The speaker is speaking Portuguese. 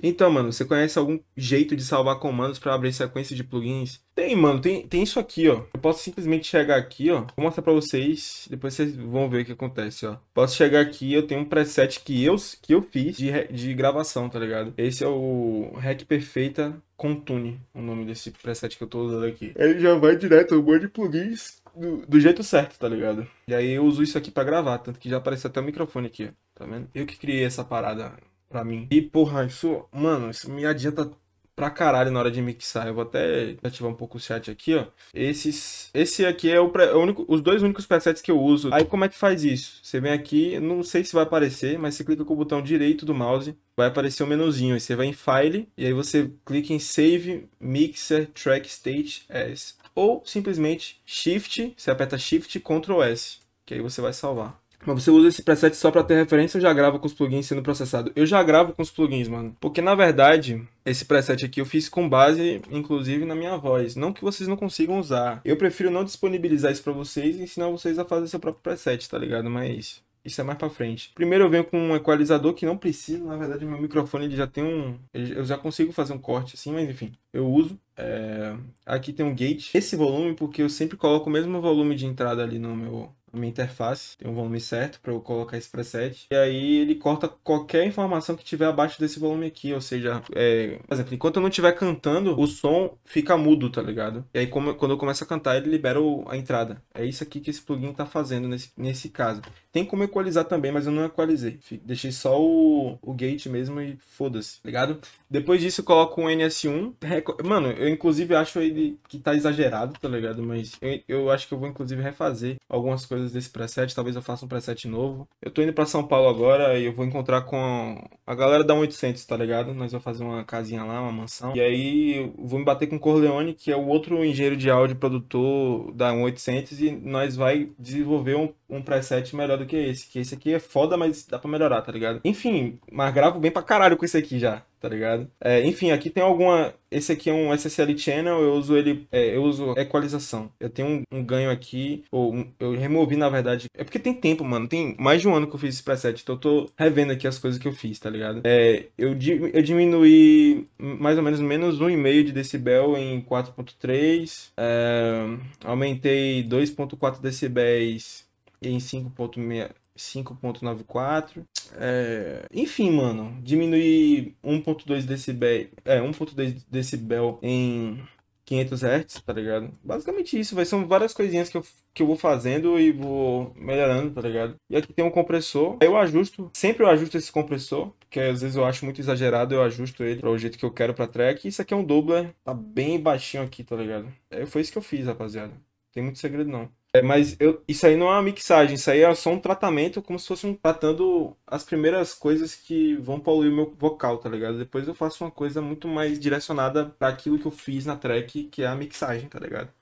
Então, mano, você conhece algum jeito de salvar comandos para abrir sequência de plugins? Tem, mano, tem, tem isso aqui, ó. Eu posso simplesmente chegar aqui, ó. Vou mostrar pra vocês, depois vocês vão ver o que acontece, ó. Posso chegar aqui, eu tenho um preset que eu, que eu fiz de, de gravação, tá ligado? Esse é o Hack Perfeita Contune, o nome desse preset que eu tô usando aqui. Ele já vai direto, um monte de plugins do, do, jeito certo, tá ligado? E aí eu uso isso aqui pra gravar, tanto que já apareceu até o microfone aqui, ó. Tá vendo? Eu que criei essa parada pra mim. E, porra, isso, mano, isso me adianta pra caralho na hora de mixar. Eu vou até ativar um pouco o chat aqui, ó. Esses, esse aqui é o, é o único, os dois únicos presets que eu uso. Aí como é que faz isso? Você vem aqui, não sei se vai aparecer, mas você clica com o botão direito do mouse, vai aparecer um menuzinho. Aí você vai em File, e aí você clica em Save Mixer Track State As. Ou simplesmente Shift, você aperta Shift Ctrl S, que aí você vai salvar. Mas você usa esse preset só para ter referência ou já grava com os plugins sendo processado? Eu já gravo com os plugins, mano. Porque, na verdade, esse preset aqui eu fiz com base, inclusive, na minha voz. Não que vocês não consigam usar. Eu prefiro não disponibilizar isso para vocês e ensinar vocês a fazer seu próprio preset, tá ligado? Mas... Isso é mais pra frente. Primeiro eu venho com um equalizador que não precisa, na verdade meu microfone ele já tem um... Eu já consigo fazer um corte assim, mas enfim, eu uso. É... Aqui tem um gate. Esse volume, porque eu sempre coloco o mesmo volume de entrada ali no meu a minha interface, tem um volume certo para eu colocar esse preset. E aí ele corta qualquer informação que tiver abaixo desse volume aqui, ou seja, é, por exemplo, enquanto eu não estiver cantando, o som fica mudo, tá ligado? E aí como, quando eu começo a cantar, ele libera o, a entrada. É isso aqui que esse plugin tá fazendo nesse, nesse caso. Tem como equalizar também, mas eu não equalizei. Deixei só o, o gate mesmo e foda-se, tá ligado? Depois disso eu coloco um NS1. Mano, eu inclusive acho ele que tá exagerado, tá ligado? Mas eu, eu acho que eu vou inclusive refazer algumas coisas coisas desse preset, talvez eu faça um preset novo. Eu tô indo pra São Paulo agora e eu vou encontrar com a galera da 1800, tá ligado? Nós vamos fazer uma casinha lá, uma mansão. E aí eu vou me bater com o Corleone, que é o outro engenheiro de áudio produtor da 1800 e nós vai desenvolver um, um preset melhor do que esse. Que esse aqui é foda, mas dá pra melhorar, tá ligado? Enfim, mas gravo bem pra caralho com esse aqui já tá ligado? É, enfim, aqui tem alguma. Esse aqui é um SSL Channel, eu uso ele. É, eu uso equalização. Eu tenho um, um ganho aqui, ou um, eu removi na verdade. É porque tem tempo, mano. Tem mais de um ano que eu fiz esse preset, então eu tô revendo aqui as coisas que eu fiz, tá ligado? É, eu, eu diminuí mais ou menos menos 1,5 de decibel em 4,3. É, aumentei 2,4 decibéis em 5,6. 5.94 é... Enfim, mano, diminuir 1.2 decibel, é, 1.2 decibel em 500 Hz, tá ligado? Basicamente isso, vai são várias coisinhas que eu, que eu vou fazendo e vou melhorando, tá ligado? E aqui tem um compressor, eu ajusto, sempre eu ajusto esse compressor, porque às vezes eu acho muito exagerado, eu ajusto ele para o jeito que eu quero para track. Isso aqui é um doubler, tá bem baixinho aqui, tá ligado? É, foi isso que eu fiz, rapaziada. Não tem muito segredo não. É, mas eu, isso aí não é uma mixagem, isso aí é só um tratamento, como se fosse um tratando as primeiras coisas que vão poluir o meu vocal, tá ligado? Depois eu faço uma coisa muito mais direcionada para aquilo que eu fiz na track, que é a mixagem, tá ligado?